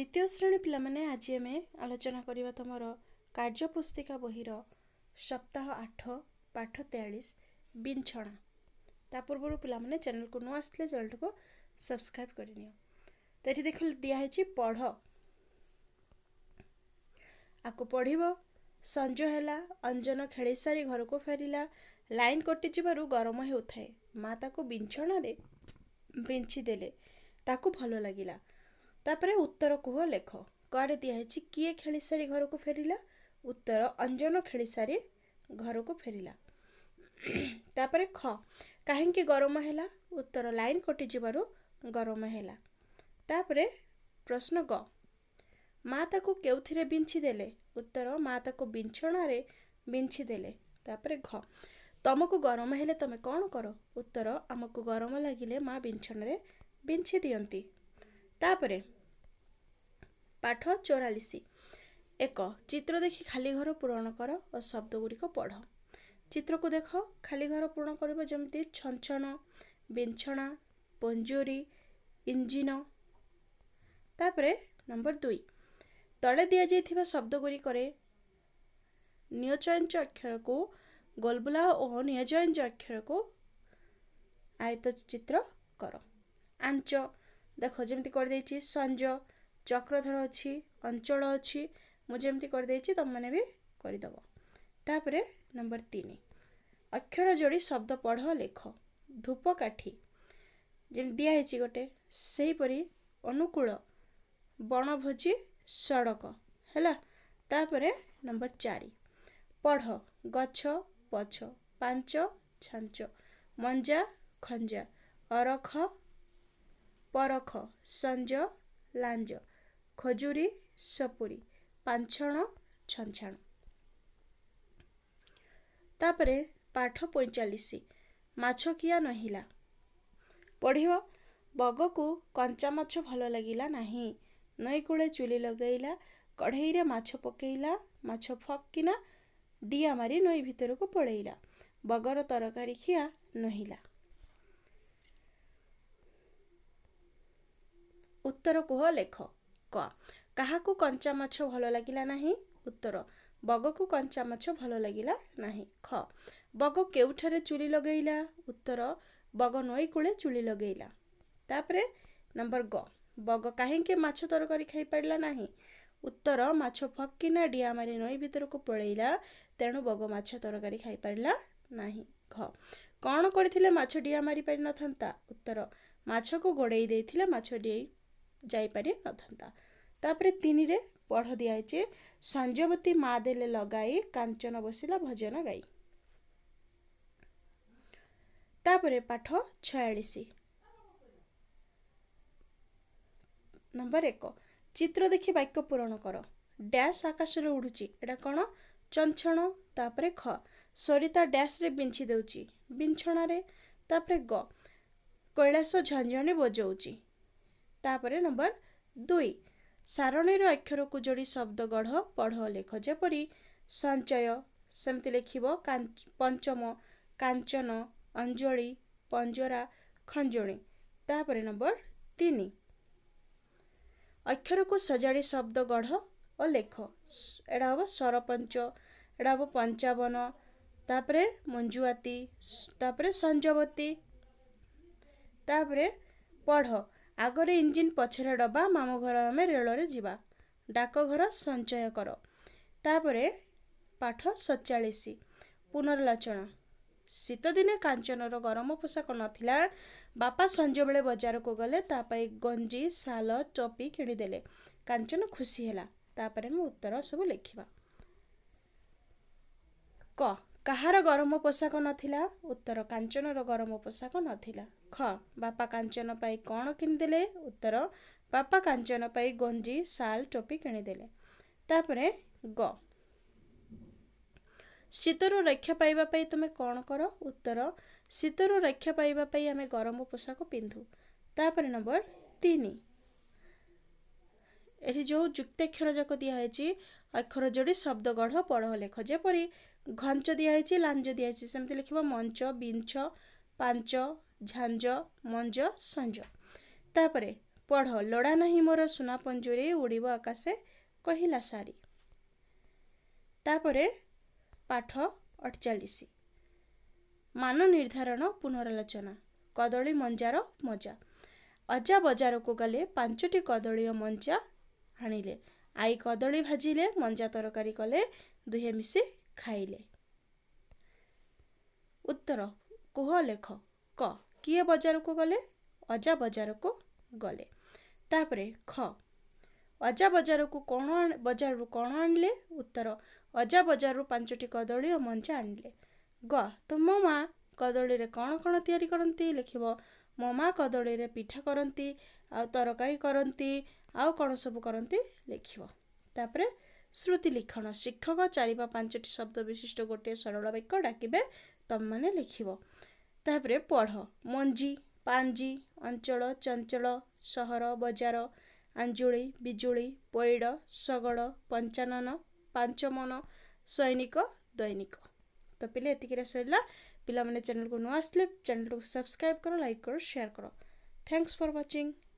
দ্বিতীয় শ্রেণী ପିଲାମାନେ ଆଜି ଆମେ ଆଲୋଚନା କରିବା ତୁମର କାର୍ଯ୍ୟପୁସ୍ତିକା ବହିର ସପ୍ତାହ ଆଠ ପାଠ ତେୟାଳିଶ ବିଞ୍ଛଣା ତା ପୂର୍ବରୁ ପିଲାମାନେ ଚ୍ୟାନେଲକୁ ନୂଆ ଆସିଥିଲେ ଚ୍ୟାନେଲଟିକୁ ସବସ୍କ୍ରାଇବ୍ କରିନିଅ ତ ଏଠି ଦେଖ ଦିଆହେଇଛି ପଢ଼ ଆକୁ ପଢ଼ିବ ସଞ୍ଜ ହେଲା ଅଞ୍ଜନ ଖେଳିସାରି ଘରକୁ ଫେରିଲା ଲାଇନ୍ କଟିଯିବାରୁ ଗରମ ହେଉଥାଏ ମା ତାକୁ ବିଞ୍ଛଣାରେ ବିଞ୍ଛି ଦେଲେ ତାକୁ ଭଲ ଲାଗିଲା ତାପରେ ଉତ୍ତର କୁହ ଲେଖ କୁଆଡ଼େ ଦିଆହେଇଛି କିଏ ଖେଳିସାରି ଘରକୁ ଫେରିଲା ଉତ୍ତର ଅଞ୍ଜନ ଖେଳିସାରି ଘରକୁ ଫେରିଲା ତାପରେ ଖ କାହିଁକି ଗରମ ହେଲା ଉତ୍ତର ଲାଇନ୍ କଟିଯିବାରୁ ଗରମ ହେଲା ତାପରେ ପ୍ରଶ୍ନ ଗ ମା ତାକୁ କେଉଁଥିରେ ବିଞ୍ଛି ଦେଲେ ଉତ୍ତର ମା ତାକୁ ବିଞ୍ଛଣାରେ ବିଞ୍ଛି ଦେଲେ ତାପରେ ଘ ତମକୁ ଗରମ ହେଲେ ତମେ କ'ଣ କର ଉତ୍ତର ଆମକୁ ଗରମ ଲାଗିଲେ ମା ବିଞ୍ଛଣାରେ ବିଞ୍ଛି ଦିଅନ୍ତି ତାପରେ ପାଠ ଚଉରାଳିଶ ଏକ ଚିତ୍ର ଦେଖି ଖାଲି ଘର ପୂରଣ କର ଓ ଶବ୍ଦ ଗୁଡ଼ିକ ପଢ଼ ଚିତ୍ରକୁ ଦେଖ ଖାଲି ଘର ପୂରଣ କରିବ ଯେମିତି ଛଞ୍ଛଣ ବିଞ୍ଛଣା ପଞ୍ଜୁରୀ ଇଞ୍ଜିନ ତାପରେ ନମ୍ବର ଦୁଇ ତଳେ ଦିଆଯାଇଥିବା ଶବ୍ଦ ଶବ୍ଦଗୁଡ଼ିକରେ ନିୟଚୟଞ୍ଜ ଅକ୍ଷରକୁ ଗୋଲବୁଲା ଓ ନିୟଚୟଞ୍ଜ ଅକ୍ଷରକୁ ଆୟତ ଚିତ୍ର କର ଆଞ୍ଚ ଦେଖ ଯେମିତି କରିଦେଇଛି ସଞ୍ଜ ଚକ୍ରଧର ଅଛି ଅଞ୍ଚଳ ଅଛି ମୁଁ ଯେମିତି କରିଦେଇଛି ତୁମମାନେ ବି କରିଦେବ ତାପରେ ନମ୍ବର ତିନି ଅକ୍ଷର ଯୋଡ଼ି ଶବ୍ଦ ପଢ଼ ଲେଖ ଧୂପକାଠି ଯେମିତି ଦିଆହେଇଛି ଗୋଟେ ସେହିପରି ଅନୁକୂଳ ବଣଭୋଜି ସଡ଼କ ହେଲା ତାପରେ ନମ୍ବର ଚାରି ପଢ଼ ଗଛ ପଛ ପାଞ୍ଚ ଛାଞ୍ଚ ମଞ୍ଜା ଖଞ୍ଜା ଅରଖ ପରଖ ସଞ୍ଜ ଲାଞ୍ଜ ଖଜୁରୀ ସପୁରି ପାଞ୍ଚଣ ଛଞ୍ଛାଣ ତାପରେ ପାଠ ପଇଁଚାଳିଶ ମାଛ କିଆ ନହିଲା ପଢ଼ିବ ବଗକୁ କଞ୍ଚା ମାଛ ଭଲ ଲାଗିଲା ନାହିଁ ନଈ କୂଳେ ଚୁଲି ଲଗାଇଲା କଢ଼େଇରେ ମାଛ ପକେଇଲା ମାଛ ଫକିନା ଡିଆ ମାରି ନଈ ଭିତରକୁ ପଳେଇଲା ବଗର ତରକାରୀ ଖିଆ ନହିଲା ଉତ୍ତର କୁହ ଲେଖ କ କାହାକୁ କଞ୍ଚା ମାଛ ଭଲ ଲାଗିଲା ନାହିଁ ଉତ୍ତର ବଗକୁ କଞ୍ଚା ମାଛ ଭଲ ଲାଗିଲା ନାହିଁ ଖ ବଗ କେଉଁଠାରେ ଚୁଲି ଲଗେଇଲା ଉତ୍ତର ବଗ ନଈ କୂଳେ ଚୁଲି ଲଗେଇଲା ତାପରେ ନମ୍ବର ଗ ବଗ କାହିଁକି ମାଛ ତରକାରୀ ଖାଇପାରିଲା ନାହିଁ ଉତ୍ତର ମାଛ ଫକିନା ଡିଆ ମାରି ନଈ ଭିତରକୁ ପଳେଇଲା ତେଣୁ ବଗ ମାଛ ତରକାରୀ ଖାଇପାରିଲା ନାହିଁ ଘ କ'ଣ କରିଥିଲେ ମାଛ ଡିଆ ମାରିପାରିନଥାନ୍ତା ଉତ୍ତର ମାଛକୁ ଗୋଡ଼େଇ ଦେଇଥିଲେ ମାଛ ଡିଆ ଯାଇପାରି ନଥାନ୍ତା ତାପରେ ତିନିରେ ପଢ଼ ଦିଆହେଇଛି ସଞ୍ଜବତୀ ମା ଦେଲେ ଲଗାଇ କାଞ୍ଚନ ବସିଲା ଭଜନ ଗାଇ ତାପରେ ପାଠ ଛୟାଳିଶ ନମ୍ବର ଏକ ଚିତ୍ର ଦେଖି ବାକ୍ୟ ପୂରଣ କର ଡ୍ୟାସ୍ ଆକାଶରେ ଉଡ଼ୁଛି ଏଇଟା କ'ଣ ଚଞ୍ଚଣ ତାପରେ ଖ ସରିତା ଡ୍ୟାସ୍ରେ ବିଞ୍ଛି ଦେଉଛି ବିଞ୍ଛଣାରେ ତାପରେ ଗ କୈଳାସ ଝଞ୍ଜଣି ବଜାଉଛି ତାପରେ ନମ୍ବର ଦୁଇ ସାରଣୀର ଅକ୍ଷରକୁ ଯୋଡ଼ି ଶବ୍ଦ ଗଢ଼ ପଢ଼ ଲେଖ ଯେପରି ସଞ୍ଚୟ ସେମିତି ଲେଖିବ ପଞ୍ଚମ କାଞ୍ଚନ ଅଞ୍ଜଳି ପଞ୍ଜରା ଖଞ୍ଜଣି ତାପରେ ନମ୍ବର ତିନି ଅକ୍ଷରକୁ ସଜାଡ଼ି ଶବ୍ଦ ଗଢ଼ ଓ ଲେଖ ଏଇଟା ହେବ ସରପଞ୍ଚ ଏଇଟା ହେବ ପଞ୍ଚାବନ ତାପରେ ମଞ୍ଜୁଆତି ତାପରେ ସଞ୍ଜବତୀ ତାପରେ ପଢ଼ ଆଗରେ ଇଞ୍ଜିନ୍ ପଛରେ ଡବା ମାମୁଁ ଘର ଆମେ ରେଳରେ ଯିବା ଡାକଘର ସଞ୍ଚୟ କର ତାପରେ ପାଠ ସତଚାଳିଶ ପୁନର୍ଲୋଚଣ ଶୀତଦିନେ କାଞ୍ଚନର ଗରମ ପୋଷାକ ନଥିଲା ବାପା ସଞ୍ଜବେଳେ ବଜାରକୁ ଗଲେ ତା ପାଇଁ ଗଞ୍ଜି ସାଲ ଟପି କିଣିଦେଲେ କାଞ୍ଚନ ଖୁସି ହେଲା ତାପରେ ଆମେ ଉତ୍ତର ସବୁ ଲେଖିବା କ କାହାର ଗରମ ପୋଷାକ ନଥିଲା ଉତ୍ତର କାଞ୍ଚନର ଗରମ ପୋଷାକ ନଥିଲା ଖ ବାପା କାଞ୍ଚନ ପାଇଁ କ'ଣ କିଣିଦେଲେ ଉତ୍ତର ବାପା କାଞ୍ଚନ ପାଇଁ ଗଞ୍ଜି ଶାଲ୍ ଟୋପି କିଣିଦେଲେ ତାପରେ ଗ ଶୀତରୁ ରକ୍ଷା ପାଇବା ପାଇଁ ତୁମେ କ'ଣ କର ଉତ୍ତର ଶୀତରୁ ରକ୍ଷା ପାଇବା ପାଇଁ ଆମେ ଗରମ ପୋଷାକ ପିନ୍ଧୁ ତାପରେ ନମ୍ବର ତିନି ଏଠି ଯେଉଁ ଯୁକ୍ତାକ୍ଷର ଯାକ ଦିଆହେଇଛି ଅକ୍ଷର ଯୋଡ଼ି ଶବ୍ଦ ଗଢ଼ ପଢ଼ ଲେଖ ଯେପରି ଘଞ୍ଚ ଦିଆହେଇଛି ଲାଞ୍ଜ ଦିଆହେଇଛି ସେମିତି ଲେଖିବ ମଞ୍ଚ ବିଞ୍ଛ ପାଞ୍ଚ ଝାଞ୍ଜ ମଞ୍ଜ ସଞ୍ଜ ତାପରେ ପଢ଼ ଲୋଡ଼ା ନାହିଁ ମୋର ସୁନା ପଞ୍ଜୁରି ଉଡ଼ିବ ଆକାଶେ କହିଲା ଶାଢ଼ୀ ତାପରେ ପାଠ ଅଠଚାଳିଶ ମାନ ନିର୍ଦ୍ଧାରଣ ପୁନରାଲୋଚନା କଦଳୀ ମଞ୍ଜାର ମଜା ଅଜା ବଜାରକୁ ଗଲେ ପାଞ୍ଚଟି କଦଳୀୟ ମଞ୍ଜା ଆଣିଲେ ଆଈ କଦଳୀ ଭାଜିଲେ ମଞ୍ଜା ତରକାରୀ କଲେ ଦୁହେଁ ମିଶି ଖାଇଲେ ଉତ୍ତର କୁହ ଲେଖ କ କିଏ ବଜାରକୁ ଗଲେ ଅଜା ବଜାରକୁ ଗଲେ ତାପରେ ଖ ଅଜା ବଜାରକୁ କ'ଣ ବଜାରରୁ କ'ଣ ଆଣିଲେ ଉତ୍ତର ଅଜା ବଜାରରୁ ପାଞ୍ଚଟି କଦଳୀ ଓ ମଞ୍ଜା ଆଣିଲେ ଗ ତୁମ ମା କଦଳୀରେ କ'ଣ କ'ଣ ତିଆରି କରନ୍ତି ଲେଖିବ ମୋ ମା କଦଳୀରେ ପିଠା କରନ୍ତି ଆଉ ତରକାରୀ କରନ୍ତି ଆଉ କ'ଣ ସବୁ କରନ୍ତି ଲେଖିବ ତାପରେ ଶ୍ରୁତି ଲିଖଣ ଶିକ୍ଷକ ଚାରି ବା ପାଞ୍ଚଟି ଶବ୍ଦ ବିଶିଷ୍ଟ ଗୋଟିଏ ସରଳ ବାକ୍ୟ ଡାକିବେ ତୁମମାନେ ଲେଖିବ ତାପରେ ପଢ଼ ମଞ୍ଜି ପାଞ୍ଜି ଅଞ୍ଚଳ ଚଞ୍ଚଳ ସହର ବଜାର ଆଞ୍ଜୁଳି ବିଜୁଳି ପଇଡ଼ ଶଗଡ଼ ପଞ୍ଚାନନ ପାଞ୍ଚମନ ସୈନିକ ଦୈନିକ ତ ପିଲା ଏତିକିରେ ସରିଲା ପିଲାମାନେ ଚ୍ୟାନେଲକୁ ନୂଆ ଆସିଲେ ଚ୍ୟାନେଲଟିକୁ ସବସ୍କ୍ରାଇବ୍ କର ଲାଇକ୍ କର ସେୟାର କର ଥ୍ୟାଙ୍କସ୍ ଫର୍ ୱାଚିଙ୍ଗ